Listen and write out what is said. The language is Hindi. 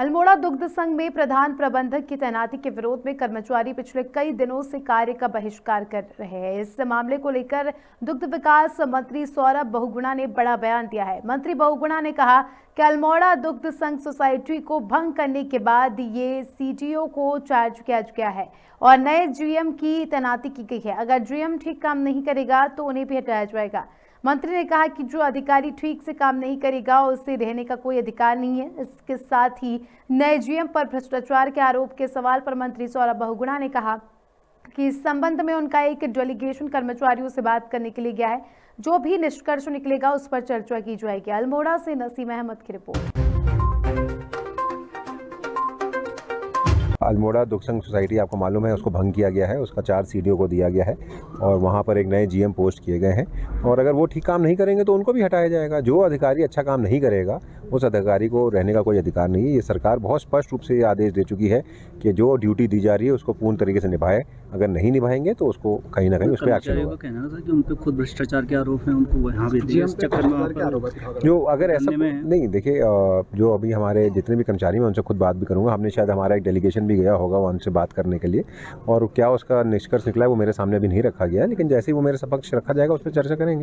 अल्मोड़ा दुग्ध संघ में प्रधान प्रबंधक की तैनाती के विरोध में कर्मचारी पिछले कई दिनों से कार्य का बहिष्कार कर रहे हैं इस मामले को लेकर दुग्ध विकास मंत्री सौरभ बहुगुणा ने बड़ा बयान दिया है मंत्री बहुगुणा ने कहा कि अल्मोड़ा दुग्ध संघ सोसाइटी को भंग करने के बाद ये सीटीओ को चार्ज किया गया है और नए जीएम की तैनाती की गई है अगर जीएम ठीक काम नहीं करेगा तो उन्हें भी हटाया जाएगा मंत्री ने कहा कि जो अधिकारी ठीक से काम नहीं करेगा उसे रहने का कोई अधिकार नहीं है इसके साथ ही नए जीएम पर भ्रष्टाचार के आरोप के सवाल पर मंत्री सौरभ बहुगुणा ने कहा कि इस संबंध में उनका एक डेलीगेशन कर्मचारियों से बात करने के लिए गया है जो भी निष्कर्ष निकलेगा उस पर चर्चा की जाएगी अल्मोड़ा से नसीम अहमद की रिपोर्ट अल्मोड़ा दुखसंग सोसाइटी आपको मालूम है उसको भंग किया गया है उसका चार सी को दिया गया है और वहाँ पर एक नए जी पोस्ट किए गए हैं और अगर वो ठीक काम नहीं करेंगे तो उनको भी हटाया जाएगा जो अधिकारी अच्छा काम नहीं करेगा उस अधिकारी को रहने का कोई अधिकार नहीं है ये सरकार बहुत स्पष्ट रूप से आदेश दे चुकी है कि जो ड्यूटी दी जा रही है उसको पूर्ण तरीके से निभाए अगर नहीं निभाएंगे तो उसको कहीं ना कहीं उस पर एक्शन होगा तो खुद भ्रष्टाचार के आरोप है उनको जो अगर ऐसा नहीं देखिए जो अभी हमारे जितने भी कर्मचारी हैं उनसे खुद बात भी करूँगा हमने शायद हमारा एक डेलीगेशन भी गया होगा वहाँ से बात करने के लिए और क्या उसका निष्कर्ष निकला है वो मेरे सामने अभी नहीं रखा गया लेकिन जैसे ही वो मेरे सपक्ष रखा जाएगा उस पर चर्चा करेंगे